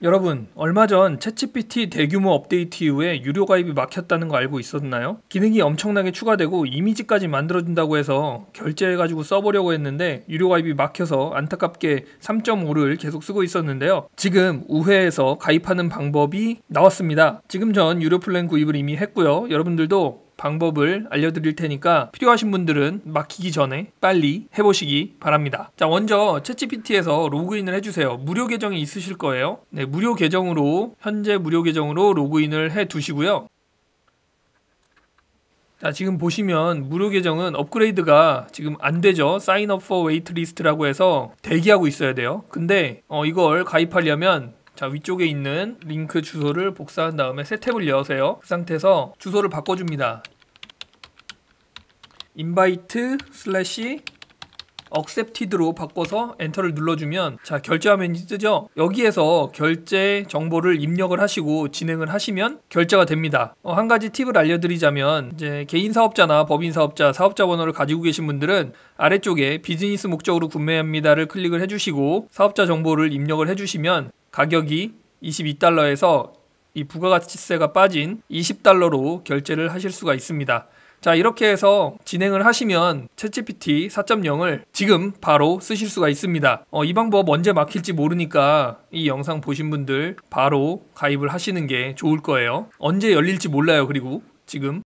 여러분, 얼마 전 챗GPT 대규모 업데이트 이후에 유료 가입이 막혔다는 거 알고 있었나요? 기능이 엄청나게 추가되고 이미지까지 만들어준다고 해서 결제해가지고 써보려고 했는데 유료 가입이 막혀서 안타깝게 3.5를 계속 쓰고 있었는데요. 지금 우회에서 가입하는 방법이 나왔습니다. 지금 전 유료 플랜 구입을 이미 했고요. 여러분들도 방법을 알려드릴 테니까 필요하신 분들은 막히기 전에 빨리 해보시기 바랍니다. 자, 먼저 채 g p t 에서 로그인을 해주세요. 무료 계정이 있으실 거예요. 네, 무료 계정으로 현재 무료 계정으로 로그인을 해 두시고요. 자, 지금 보시면 무료 계정은 업그레이드가 지금 안 되죠. 사인업 포 웨이트 리스트라고 해서 대기하고 있어야 돼요. 근데 어, 이걸 가입하려면 자 위쪽에 있는 링크 주소를 복사한 다음에 새 탭을 여세요 그 상태에서 주소를 바꿔줍니다 invite 슬래시 accepted로 바꿔서 엔터를 눌러주면 자 결제 화면이 뜨죠 여기에서 결제 정보를 입력을 하시고 진행을 하시면 결제가 됩니다 어, 한 가지 팁을 알려드리자면 이제 개인 사업자나 법인 사업자 사업자 번호를 가지고 계신 분들은 아래쪽에 비즈니스 목적으로 구매합니다를 클릭을 해주시고 사업자 정보를 입력을 해주시면 가격이 22달러에서 이 부가가치세가 빠진 20달러로 결제를 하실 수가 있습니다. 자 이렇게 해서 진행을 하시면 챗GPT 4.0을 지금 바로 쓰실 수가 있습니다. 어, 이 방법 언제 막힐지 모르니까 이 영상 보신 분들 바로 가입을 하시는 게 좋을 거예요. 언제 열릴지 몰라요. 그리고 지금